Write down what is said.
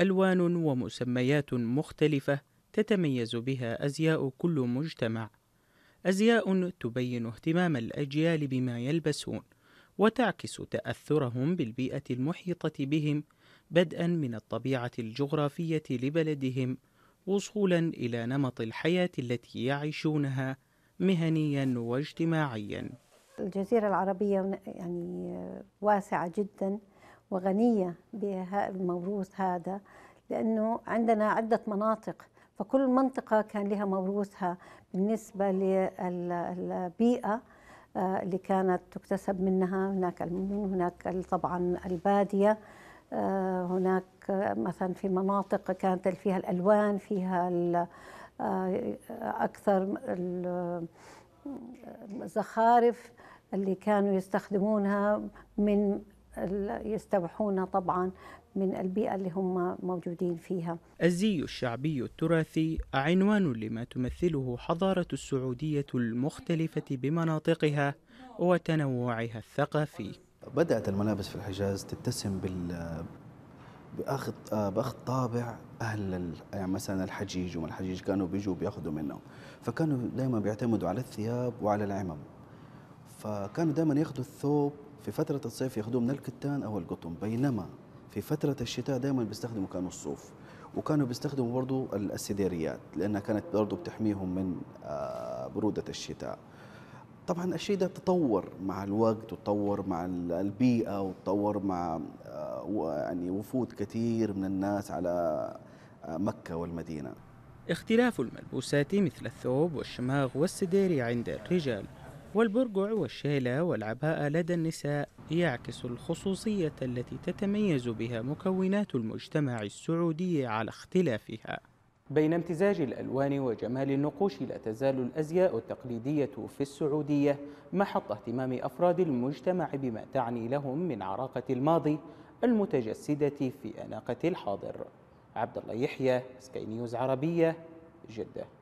ألوان ومسميات مختلفة تتميز بها أزياء كل مجتمع أزياء تبين اهتمام الأجيال بما يلبسون وتعكس تأثرهم بالبيئة المحيطة بهم بدءا من الطبيعة الجغرافية لبلدهم وصولا إلى نمط الحياة التي يعيشونها مهنيا واجتماعيا الجزيرة العربية يعني واسعة جدا وغنية بالموروث هذا لأنه عندنا عدة مناطق فكل منطقة كان لها موروثها بالنسبة للبيئة آه، اللي كانت تكتسب منها هناك المدن هناك طبعا البادية آه، هناك آه، مثلا في مناطق كانت فيها الألوان فيها أكثر الزخارف اللي كانوا يستخدمونها من يستوحون طبعا من البيئة اللي هم موجودين فيها الزي الشعبي التراثي عنوان لما تمثله حضارة السعودية المختلفة بمناطقها وتنوعها الثقافي بدأت الملابس في الحجاز تتسم بال باخذ باخذ طابع اهل يعني مثلا الحجيج وما الحجيج كانوا بيجوا بياخذوا منهم فكانوا دائما بيعتمدوا على الثياب وعلى العمم فكانوا دائما ياخذوا الثوب في فترة الصيف ياخذوه من الكتان أو القطن بينما في فترة الشتاء دائما بيستخدموا كانوا الصوف وكانوا بيستخدموا برضو السديريات لأنها كانت برضو بتحميهم من آه، برودة الشتاء طبعا الشيء ده تطور مع الوقت وتطور مع البيئة وتطور مع آه، يعني وفود كثير من الناس على آه، مكة والمدينة اختلاف الملبوسات مثل الثوب والشماغ والسديري عند الرجال والبرجع والشيلة والعباءة لدى النساء يعكس الخصوصية التي تتميز بها مكونات المجتمع السعودي على اختلافها بين امتزاج الألوان وجمال النقوش لا تزال الأزياء التقليدية في السعودية محط اهتمام أفراد المجتمع بما تعني لهم من عراقة الماضي المتجسدة في أناقة الحاضر عبد الله يحيى سكاي نيوز عربية جده